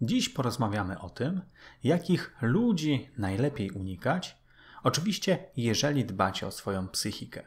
Dziś porozmawiamy o tym, jakich ludzi najlepiej unikać, oczywiście jeżeli dbacie o swoją psychikę.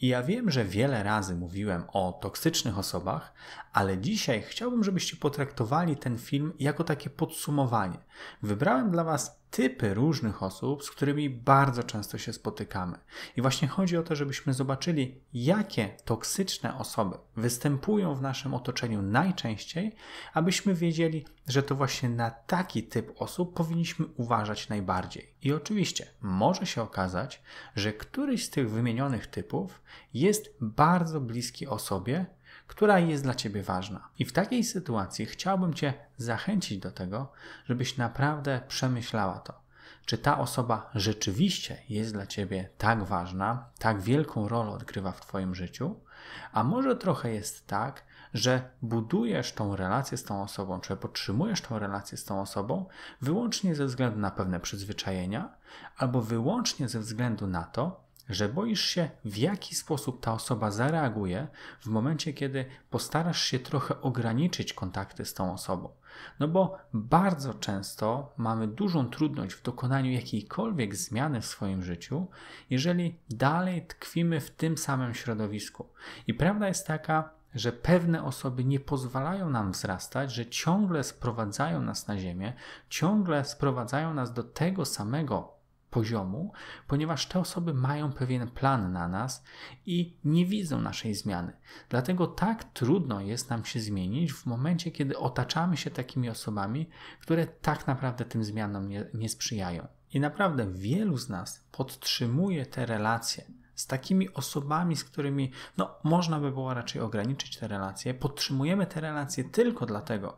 I ja wiem, że wiele razy mówiłem o toksycznych osobach, ale dzisiaj chciałbym, żebyście potraktowali ten film jako takie podsumowanie. Wybrałem dla Was typy różnych osób, z którymi bardzo często się spotykamy. I właśnie chodzi o to, żebyśmy zobaczyli, jakie toksyczne osoby występują w naszym otoczeniu najczęściej, abyśmy wiedzieli, że to właśnie na taki typ osób powinniśmy uważać najbardziej. I oczywiście może się okazać, że któryś z tych wymienionych typów jest bardzo bliski osobie, która jest dla Ciebie ważna. I w takiej sytuacji chciałbym Cię zachęcić do tego, żebyś naprawdę przemyślała to. Czy ta osoba rzeczywiście jest dla Ciebie tak ważna, tak wielką rolę odgrywa w Twoim życiu, a może trochę jest tak, że budujesz tą relację z tą osobą, czy podtrzymujesz tą relację z tą osobą wyłącznie ze względu na pewne przyzwyczajenia, albo wyłącznie ze względu na to, że boisz się, w jaki sposób ta osoba zareaguje w momencie, kiedy postarasz się trochę ograniczyć kontakty z tą osobą. No bo bardzo często mamy dużą trudność w dokonaniu jakiejkolwiek zmiany w swoim życiu, jeżeli dalej tkwimy w tym samym środowisku. I prawda jest taka, że pewne osoby nie pozwalają nam wzrastać, że ciągle sprowadzają nas na ziemię, ciągle sprowadzają nas do tego samego poziomu, ponieważ te osoby mają pewien plan na nas i nie widzą naszej zmiany. Dlatego tak trudno jest nam się zmienić w momencie, kiedy otaczamy się takimi osobami, które tak naprawdę tym zmianom nie, nie sprzyjają. I naprawdę wielu z nas podtrzymuje te relacje z takimi osobami, z którymi no, można by było raczej ograniczyć te relacje. Podtrzymujemy te relacje tylko dlatego,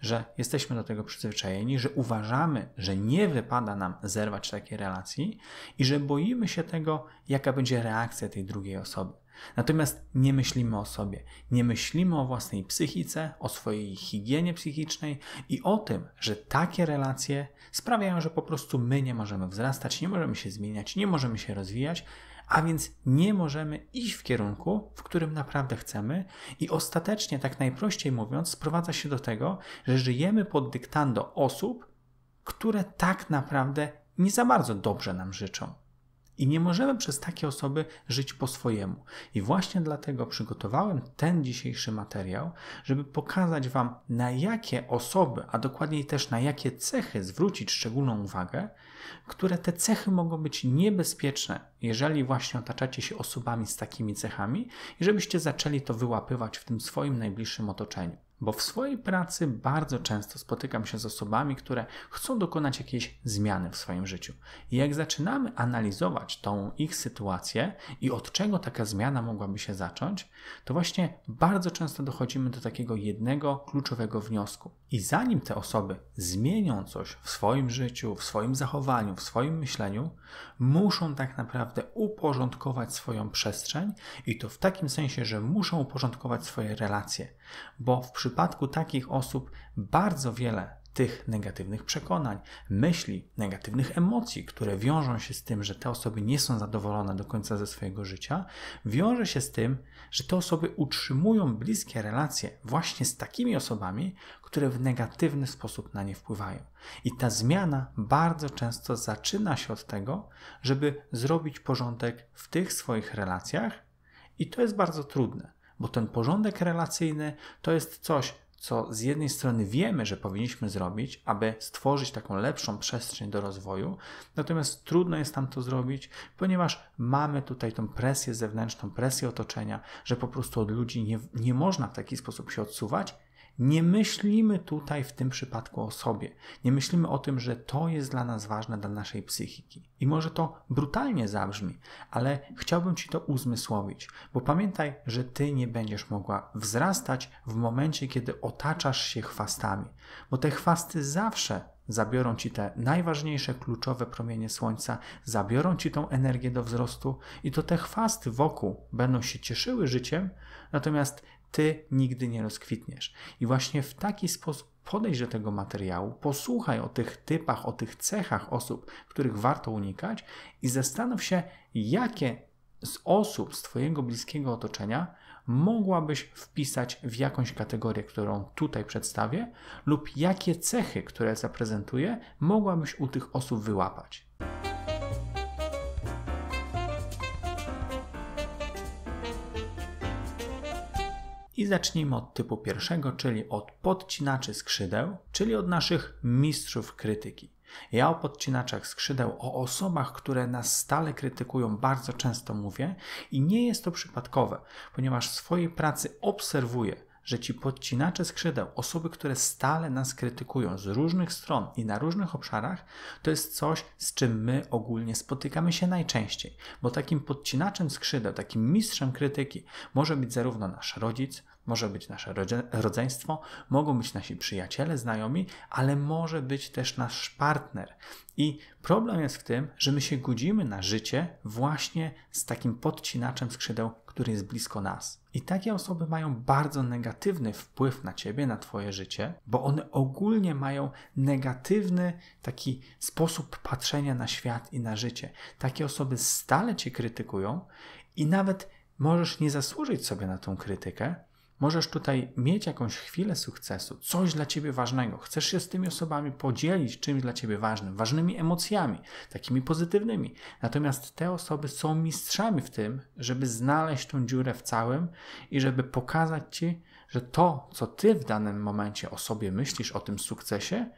że jesteśmy do tego przyzwyczajeni, że uważamy, że nie wypada nam zerwać takiej relacji i że boimy się tego, jaka będzie reakcja tej drugiej osoby. Natomiast nie myślimy o sobie, nie myślimy o własnej psychice, o swojej higienie psychicznej i o tym, że takie relacje sprawiają, że po prostu my nie możemy wzrastać, nie możemy się zmieniać, nie możemy się rozwijać a więc nie możemy iść w kierunku, w którym naprawdę chcemy, i ostatecznie, tak najprościej mówiąc, sprowadza się do tego, że żyjemy pod dyktando osób, które tak naprawdę nie za bardzo dobrze nam życzą. I nie możemy przez takie osoby żyć po swojemu. I właśnie dlatego przygotowałem ten dzisiejszy materiał, żeby pokazać Wam, na jakie osoby, a dokładniej też na jakie cechy zwrócić szczególną uwagę, które te cechy mogą być niebezpieczne, jeżeli właśnie otaczacie się osobami z takimi cechami i żebyście zaczęli to wyłapywać w tym swoim najbliższym otoczeniu bo w swojej pracy bardzo często spotykam się z osobami, które chcą dokonać jakiejś zmiany w swoim życiu. I jak zaczynamy analizować tą ich sytuację i od czego taka zmiana mogłaby się zacząć, to właśnie bardzo często dochodzimy do takiego jednego kluczowego wniosku. I zanim te osoby zmienią coś w swoim życiu, w swoim zachowaniu, w swoim myśleniu, muszą tak naprawdę uporządkować swoją przestrzeń i to w takim sensie, że muszą uporządkować swoje relacje bo w przypadku takich osób bardzo wiele tych negatywnych przekonań, myśli, negatywnych emocji, które wiążą się z tym, że te osoby nie są zadowolone do końca ze swojego życia, wiąże się z tym, że te osoby utrzymują bliskie relacje właśnie z takimi osobami, które w negatywny sposób na nie wpływają. I ta zmiana bardzo często zaczyna się od tego, żeby zrobić porządek w tych swoich relacjach, i to jest bardzo trudne bo ten porządek relacyjny to jest coś, co z jednej strony wiemy, że powinniśmy zrobić, aby stworzyć taką lepszą przestrzeń do rozwoju, natomiast trudno jest tam to zrobić, ponieważ mamy tutaj tą presję zewnętrzną, presję otoczenia, że po prostu od ludzi nie, nie można w taki sposób się odsuwać nie myślimy tutaj w tym przypadku o sobie. Nie myślimy o tym, że to jest dla nas ważne, dla naszej psychiki. I może to brutalnie zabrzmi, ale chciałbym Ci to uzmysłowić, bo pamiętaj, że Ty nie będziesz mogła wzrastać w momencie, kiedy otaczasz się chwastami, bo te chwasty zawsze zabiorą ci te najważniejsze, kluczowe promienie słońca, zabiorą ci tą energię do wzrostu i to te chwasty wokół będą się cieszyły życiem, natomiast ty nigdy nie rozkwitniesz. I właśnie w taki sposób podejdź do tego materiału, posłuchaj o tych typach, o tych cechach osób, których warto unikać i zastanów się, jakie z osób z Twojego bliskiego otoczenia mogłabyś wpisać w jakąś kategorię, którą tutaj przedstawię, lub jakie cechy, które zaprezentuję, mogłabyś u tych osób wyłapać. I zacznijmy od typu pierwszego, czyli od podcinaczy skrzydeł, czyli od naszych mistrzów krytyki. Ja o podcinaczach skrzydeł, o osobach, które nas stale krytykują, bardzo często mówię i nie jest to przypadkowe, ponieważ w swojej pracy obserwuję, że ci podcinacze skrzydeł, osoby, które stale nas krytykują z różnych stron i na różnych obszarach, to jest coś, z czym my ogólnie spotykamy się najczęściej, bo takim podcinaczem skrzydeł, takim mistrzem krytyki może być zarówno nasz rodzic, może być nasze rodzeństwo, mogą być nasi przyjaciele, znajomi, ale może być też nasz partner. I problem jest w tym, że my się godzimy na życie właśnie z takim podcinaczem skrzydeł który jest blisko nas. I takie osoby mają bardzo negatywny wpływ na ciebie, na twoje życie, bo one ogólnie mają negatywny taki sposób patrzenia na świat i na życie. Takie osoby stale cię krytykują i nawet możesz nie zasłużyć sobie na tą krytykę, Możesz tutaj mieć jakąś chwilę sukcesu, coś dla ciebie ważnego. Chcesz się z tymi osobami podzielić czymś dla ciebie ważnym, ważnymi emocjami, takimi pozytywnymi. Natomiast te osoby są mistrzami w tym, żeby znaleźć tą dziurę w całym i żeby pokazać ci, że to, co ty w danym momencie o sobie myślisz, o tym sukcesie,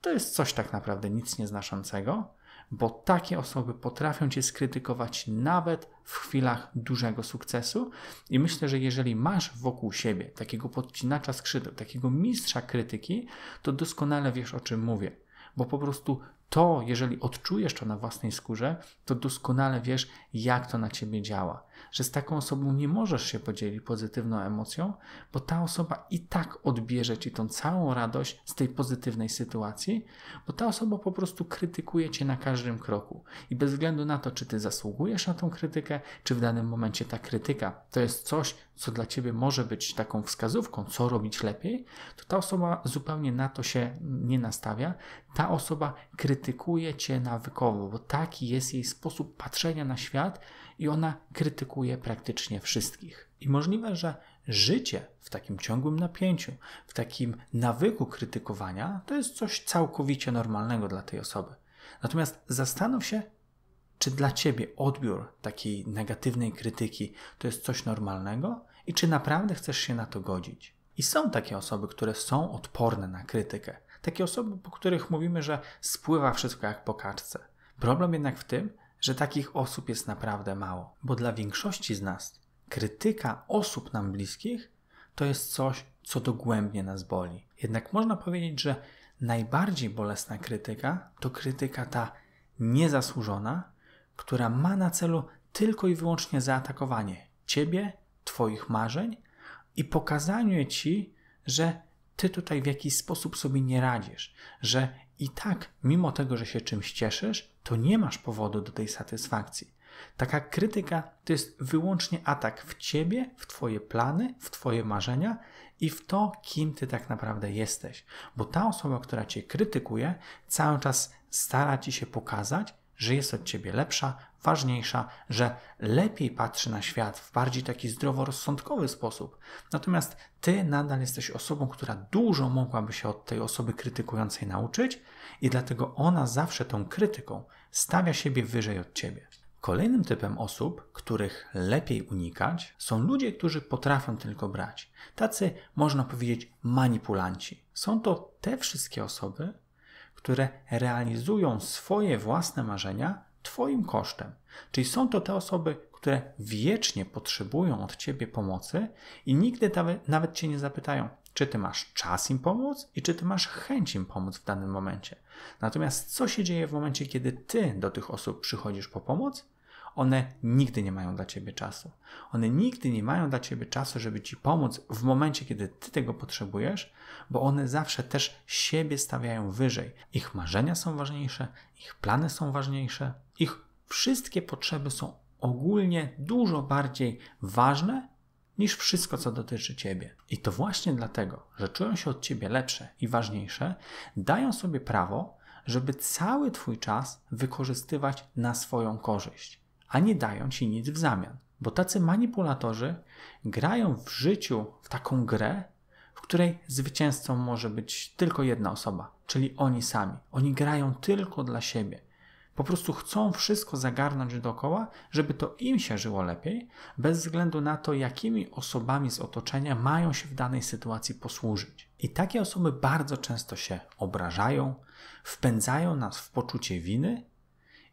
to jest coś tak naprawdę nic nieznaczącego, bo takie osoby potrafią cię skrytykować nawet w chwilach dużego sukcesu. I myślę, że jeżeli masz wokół siebie takiego podcinacza skrzydeł, takiego mistrza krytyki, to doskonale wiesz o czym mówię, bo po prostu to, jeżeli odczujesz to na własnej skórze, to doskonale wiesz, jak to na ciebie działa że z taką osobą nie możesz się podzielić pozytywną emocją, bo ta osoba i tak odbierze ci tą całą radość z tej pozytywnej sytuacji, bo ta osoba po prostu krytykuje cię na każdym kroku. I bez względu na to, czy ty zasługujesz na tą krytykę, czy w danym momencie ta krytyka to jest coś, co dla ciebie może być taką wskazówką, co robić lepiej, to ta osoba zupełnie na to się nie nastawia. Ta osoba krytykuje cię nawykowo, bo taki jest jej sposób patrzenia na świat i ona krytykuje praktycznie wszystkich. I możliwe, że życie w takim ciągłym napięciu, w takim nawyku krytykowania, to jest coś całkowicie normalnego dla tej osoby. Natomiast zastanów się, czy dla ciebie odbiór takiej negatywnej krytyki to jest coś normalnego i czy naprawdę chcesz się na to godzić. I są takie osoby, które są odporne na krytykę. Takie osoby, po których mówimy, że spływa wszystko jak po kaczce. Problem jednak w tym, że takich osób jest naprawdę mało, bo dla większości z nas krytyka osób nam bliskich to jest coś, co dogłębnie nas boli. Jednak można powiedzieć, że najbardziej bolesna krytyka to krytyka ta niezasłużona, która ma na celu tylko i wyłącznie zaatakowanie ciebie, twoich marzeń i pokazanie ci, że ty tutaj w jakiś sposób sobie nie radzisz, że i tak, mimo tego, że się czymś cieszysz, to nie masz powodu do tej satysfakcji. Taka krytyka to jest wyłącznie atak w ciebie, w twoje plany, w twoje marzenia i w to, kim ty tak naprawdę jesteś. Bo ta osoba, która cię krytykuje, cały czas stara ci się pokazać, że jest od ciebie lepsza, ważniejsza, że lepiej patrzy na świat w bardziej taki zdroworozsądkowy sposób. Natomiast ty nadal jesteś osobą, która dużo mogłaby się od tej osoby krytykującej nauczyć i dlatego ona zawsze tą krytyką stawia siebie wyżej od ciebie. Kolejnym typem osób, których lepiej unikać, są ludzie, którzy potrafią tylko brać. Tacy, można powiedzieć, manipulanci. Są to te wszystkie osoby, które realizują swoje własne marzenia Twoim kosztem. Czyli są to te osoby, które wiecznie potrzebują od Ciebie pomocy i nigdy nawet Cię nie zapytają, czy Ty masz czas im pomóc i czy Ty masz chęć im pomóc w danym momencie. Natomiast co się dzieje w momencie, kiedy Ty do tych osób przychodzisz po pomoc? one nigdy nie mają dla ciebie czasu. One nigdy nie mają dla ciebie czasu, żeby ci pomóc w momencie, kiedy ty tego potrzebujesz, bo one zawsze też siebie stawiają wyżej. Ich marzenia są ważniejsze, ich plany są ważniejsze, ich wszystkie potrzeby są ogólnie dużo bardziej ważne niż wszystko, co dotyczy ciebie. I to właśnie dlatego, że czują się od ciebie lepsze i ważniejsze, dają sobie prawo, żeby cały twój czas wykorzystywać na swoją korzyść a nie dają ci nic w zamian. Bo tacy manipulatorzy grają w życiu w taką grę, w której zwycięzcą może być tylko jedna osoba, czyli oni sami. Oni grają tylko dla siebie. Po prostu chcą wszystko zagarnąć dookoła, żeby to im się żyło lepiej, bez względu na to, jakimi osobami z otoczenia mają się w danej sytuacji posłużyć. I takie osoby bardzo często się obrażają, wpędzają nas w poczucie winy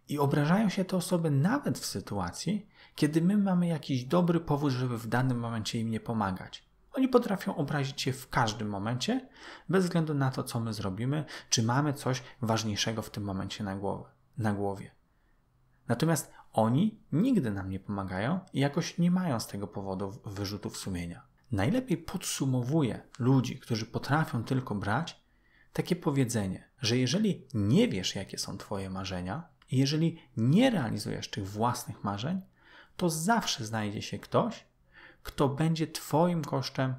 i obrażają się te osoby nawet w sytuacji, kiedy my mamy jakiś dobry powód, żeby w danym momencie im nie pomagać. Oni potrafią obrazić się w każdym momencie, bez względu na to, co my zrobimy, czy mamy coś ważniejszego w tym momencie na, na głowie. Natomiast oni nigdy nam nie pomagają i jakoś nie mają z tego powodu wyrzutów sumienia. Najlepiej podsumowuje ludzi, którzy potrafią tylko brać, takie powiedzenie, że jeżeli nie wiesz, jakie są Twoje marzenia, i jeżeli nie realizujesz tych własnych marzeń, to zawsze znajdzie się ktoś, kto będzie Twoim kosztem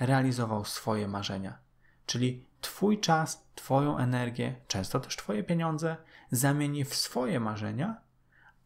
realizował swoje marzenia. Czyli Twój czas, Twoją energię, często też Twoje pieniądze zamieni w swoje marzenia,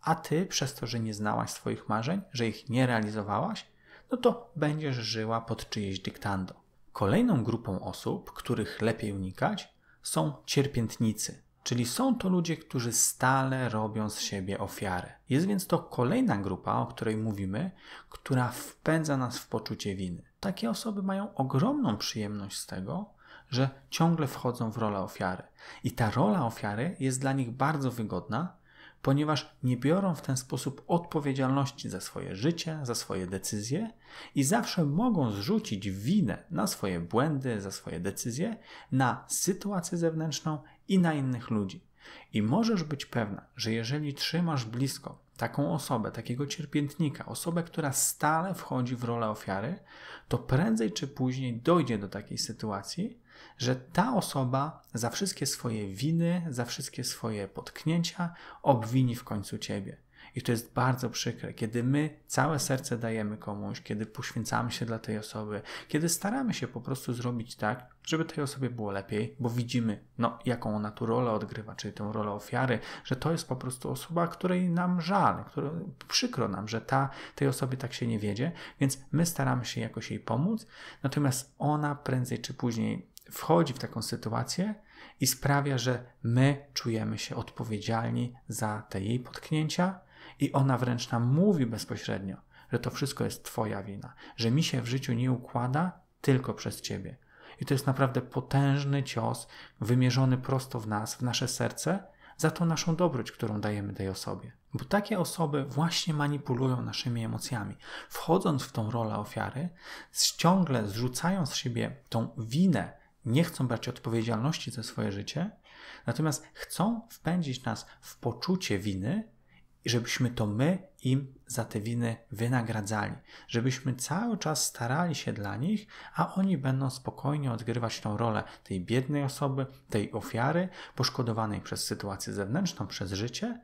a Ty przez to, że nie znałaś swoich marzeń, że ich nie realizowałaś, no to będziesz żyła pod czyjeś dyktando. Kolejną grupą osób, których lepiej unikać, są cierpiętnicy, Czyli są to ludzie, którzy stale robią z siebie ofiarę. Jest więc to kolejna grupa, o której mówimy, która wpędza nas w poczucie winy. Takie osoby mają ogromną przyjemność z tego, że ciągle wchodzą w rolę ofiary. I ta rola ofiary jest dla nich bardzo wygodna, ponieważ nie biorą w ten sposób odpowiedzialności za swoje życie, za swoje decyzje i zawsze mogą zrzucić winę na swoje błędy, za swoje decyzje, na sytuację zewnętrzną i na innych ludzi. I możesz być pewna, że jeżeli trzymasz blisko taką osobę, takiego cierpiętnika, osobę, która stale wchodzi w rolę ofiary, to prędzej czy później dojdzie do takiej sytuacji, że ta osoba za wszystkie swoje winy, za wszystkie swoje potknięcia obwini w końcu ciebie. I to jest bardzo przykre, kiedy my całe serce dajemy komuś, kiedy poświęcamy się dla tej osoby, kiedy staramy się po prostu zrobić tak, żeby tej osobie było lepiej, bo widzimy, no, jaką ona tu rolę odgrywa, czyli tę rolę ofiary, że to jest po prostu osoba, której nam żal, której, przykro nam, że ta, tej osobie tak się nie wiedzie, więc my staramy się jakoś jej pomóc, natomiast ona prędzej czy później wchodzi w taką sytuację i sprawia, że my czujemy się odpowiedzialni za te jej potknięcia, i ona wręcz nam mówi bezpośrednio, że to wszystko jest Twoja wina, że mi się w życiu nie układa tylko przez Ciebie. I to jest naprawdę potężny cios, wymierzony prosto w nas, w nasze serce, za tą naszą dobroć, którą dajemy tej osobie. Bo takie osoby właśnie manipulują naszymi emocjami. Wchodząc w tą rolę ofiary, ciągle zrzucają z siebie tą winę, nie chcą brać odpowiedzialności za swoje życie, natomiast chcą wpędzić nas w poczucie winy, i żebyśmy to my im za te winy wynagradzali, żebyśmy cały czas starali się dla nich, a oni będą spokojnie odgrywać tą rolę tej biednej osoby, tej ofiary, poszkodowanej przez sytuację zewnętrzną, przez życie,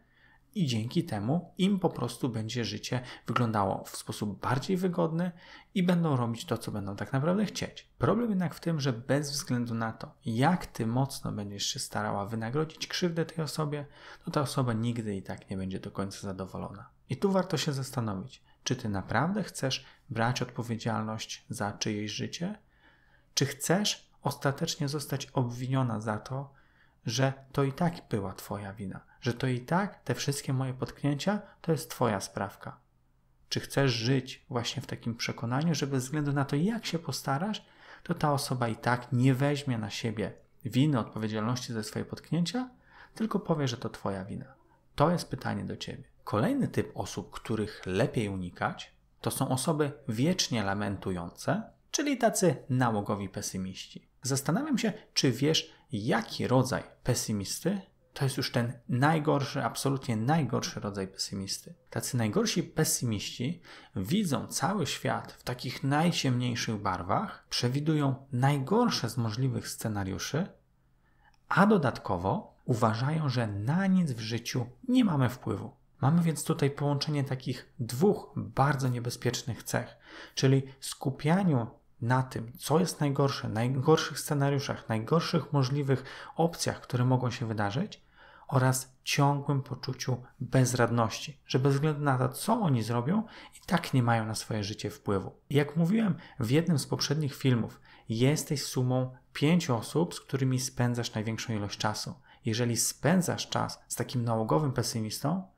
i dzięki temu im po prostu będzie życie wyglądało w sposób bardziej wygodny i będą robić to, co będą tak naprawdę chcieć. Problem jednak w tym, że bez względu na to, jak ty mocno będziesz się starała wynagrodzić krzywdę tej osobie, to ta osoba nigdy i tak nie będzie do końca zadowolona. I tu warto się zastanowić, czy ty naprawdę chcesz brać odpowiedzialność za czyjeś życie, czy chcesz ostatecznie zostać obwiniona za to, że to i tak była Twoja wina, że to i tak te wszystkie moje potknięcia to jest Twoja sprawka. Czy chcesz żyć właśnie w takim przekonaniu, że bez względu na to, jak się postarasz, to ta osoba i tak nie weźmie na siebie winy, odpowiedzialności za swoje potknięcia, tylko powie, że to Twoja wina. To jest pytanie do Ciebie. Kolejny typ osób, których lepiej unikać, to są osoby wiecznie lamentujące, czyli tacy nałogowi pesymiści. Zastanawiam się, czy wiesz, jaki rodzaj pesymisty, to jest już ten najgorszy, absolutnie najgorszy rodzaj pesymisty. Tacy najgorsi pesymiści widzą cały świat w takich najciemniejszych barwach, przewidują najgorsze z możliwych scenariuszy, a dodatkowo uważają, że na nic w życiu nie mamy wpływu. Mamy więc tutaj połączenie takich dwóch bardzo niebezpiecznych cech, czyli skupianiu na tym, co jest najgorsze, najgorszych scenariuszach, najgorszych możliwych opcjach, które mogą się wydarzyć, oraz ciągłym poczuciu bezradności, że bez względu na to, co oni zrobią, i tak nie mają na swoje życie wpływu. Jak mówiłem w jednym z poprzednich filmów, jesteś sumą pięciu osób, z którymi spędzasz największą ilość czasu. Jeżeli spędzasz czas z takim nałogowym pesymistą,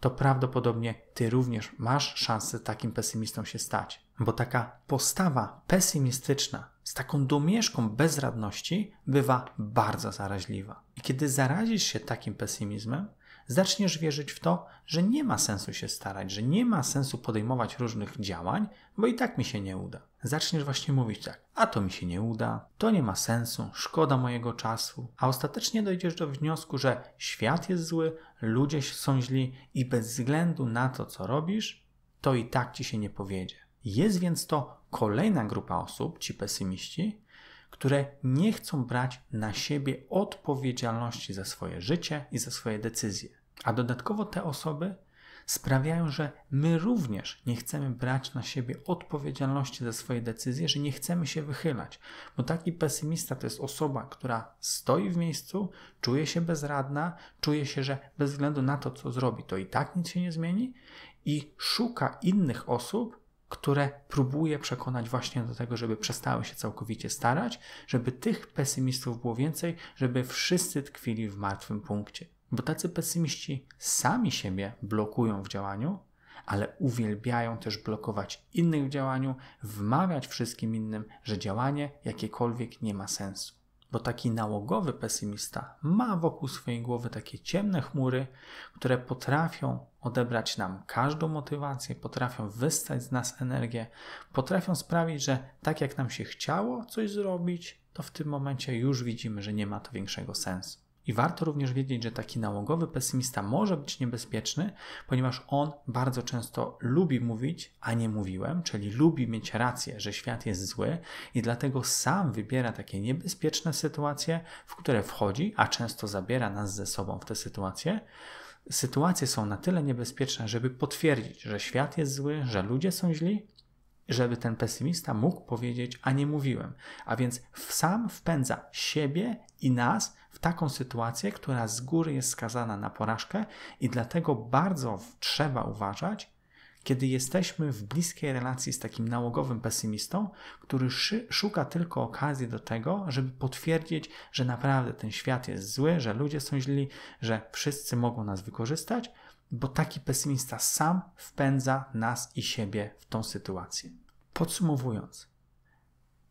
to prawdopodobnie ty również masz szansę takim pesymistą się stać. Bo taka postawa pesymistyczna z taką domieszką bezradności bywa bardzo zaraźliwa. I kiedy zarazisz się takim pesymizmem, zaczniesz wierzyć w to, że nie ma sensu się starać, że nie ma sensu podejmować różnych działań, bo i tak mi się nie uda. Zaczniesz właśnie mówić tak, a to mi się nie uda, to nie ma sensu, szkoda mojego czasu, a ostatecznie dojdziesz do wniosku, że świat jest zły, ludzie są źli i bez względu na to, co robisz, to i tak ci się nie powiedzie. Jest więc to kolejna grupa osób, ci pesymiści, które nie chcą brać na siebie odpowiedzialności za swoje życie i za swoje decyzje. A dodatkowo te osoby sprawiają, że my również nie chcemy brać na siebie odpowiedzialności za swoje decyzje, że nie chcemy się wychylać. Bo taki pesymista to jest osoba, która stoi w miejscu, czuje się bezradna, czuje się, że bez względu na to, co zrobi, to i tak nic się nie zmieni i szuka innych osób, które próbuje przekonać właśnie do tego, żeby przestały się całkowicie starać, żeby tych pesymistów było więcej, żeby wszyscy tkwili w martwym punkcie. Bo tacy pesymiści sami siebie blokują w działaniu, ale uwielbiają też blokować innych w działaniu, wmawiać wszystkim innym, że działanie jakiekolwiek nie ma sensu bo taki nałogowy pesymista ma wokół swojej głowy takie ciemne chmury, które potrafią odebrać nam każdą motywację, potrafią wystać z nas energię, potrafią sprawić, że tak jak nam się chciało coś zrobić, to w tym momencie już widzimy, że nie ma to większego sensu. I warto również wiedzieć, że taki nałogowy pesymista może być niebezpieczny, ponieważ on bardzo często lubi mówić, a nie mówiłem, czyli lubi mieć rację, że świat jest zły i dlatego sam wybiera takie niebezpieczne sytuacje, w które wchodzi, a często zabiera nas ze sobą w te sytuacje. Sytuacje są na tyle niebezpieczne, żeby potwierdzić, że świat jest zły, że ludzie są źli, żeby ten pesymista mógł powiedzieć, a nie mówiłem. A więc sam wpędza siebie i nas w taką sytuację, która z góry jest skazana na porażkę i dlatego bardzo trzeba uważać, kiedy jesteśmy w bliskiej relacji z takim nałogowym pesymistą, który szuka tylko okazji do tego, żeby potwierdzić, że naprawdę ten świat jest zły, że ludzie są źli, że wszyscy mogą nas wykorzystać, bo taki pesymista sam wpędza nas i siebie w tą sytuację. Podsumowując,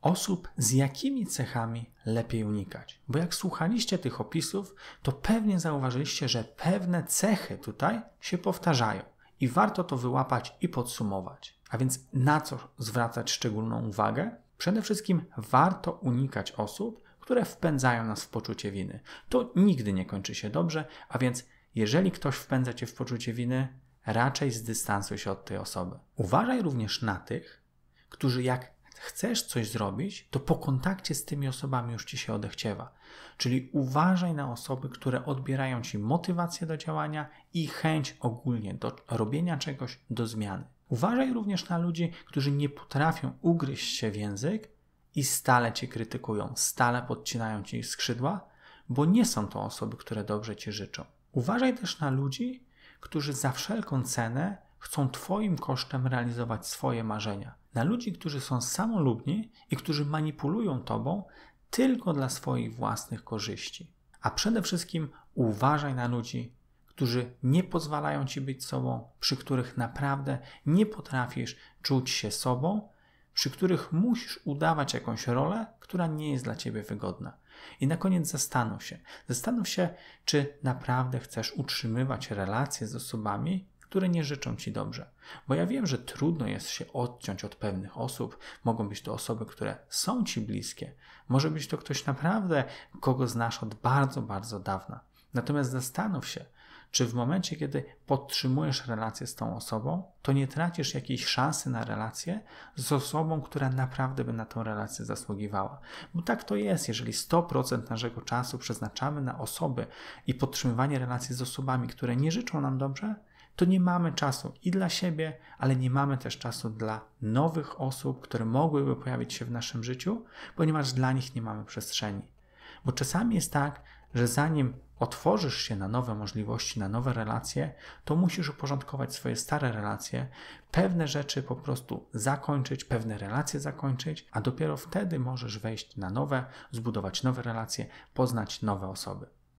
osób z jakimi cechami lepiej unikać. Bo jak słuchaliście tych opisów, to pewnie zauważyliście, że pewne cechy tutaj się powtarzają i warto to wyłapać i podsumować. A więc na co zwracać szczególną uwagę? Przede wszystkim warto unikać osób, które wpędzają nas w poczucie winy. To nigdy nie kończy się dobrze, a więc jeżeli ktoś wpędza cię w poczucie winy, raczej zdystansuj się od tej osoby. Uważaj również na tych, którzy jak chcesz coś zrobić, to po kontakcie z tymi osobami już ci się odechciewa. Czyli uważaj na osoby, które odbierają ci motywację do działania i chęć ogólnie do robienia czegoś, do zmiany. Uważaj również na ludzi, którzy nie potrafią ugryźć się w język i stale cię krytykują, stale podcinają ci skrzydła, bo nie są to osoby, które dobrze ci życzą. Uważaj też na ludzi, którzy za wszelką cenę chcą Twoim kosztem realizować swoje marzenia na ludzi, którzy są samolubni i którzy manipulują tobą tylko dla swoich własnych korzyści. A przede wszystkim uważaj na ludzi, którzy nie pozwalają ci być sobą, przy których naprawdę nie potrafisz czuć się sobą, przy których musisz udawać jakąś rolę, która nie jest dla ciebie wygodna. I na koniec zastanów się. Zastanów się, czy naprawdę chcesz utrzymywać relacje z osobami, które nie życzą ci dobrze. Bo ja wiem, że trudno jest się odciąć od pewnych osób. Mogą być to osoby, które są ci bliskie. Może być to ktoś naprawdę, kogo znasz od bardzo, bardzo dawna. Natomiast zastanów się, czy w momencie, kiedy podtrzymujesz relację z tą osobą, to nie tracisz jakiejś szansy na relację z osobą, która naprawdę by na tą relację zasługiwała. Bo tak to jest, jeżeli 100% naszego czasu przeznaczamy na osoby i podtrzymywanie relacji z osobami, które nie życzą nam dobrze, to nie mamy czasu i dla siebie, ale nie mamy też czasu dla nowych osób, które mogłyby pojawić się w naszym życiu, ponieważ dla nich nie mamy przestrzeni. Bo czasami jest tak, że zanim otworzysz się na nowe możliwości, na nowe relacje, to musisz uporządkować swoje stare relacje, pewne rzeczy po prostu zakończyć, pewne relacje zakończyć, a dopiero wtedy możesz wejść na nowe, zbudować nowe relacje, poznać nowe osoby.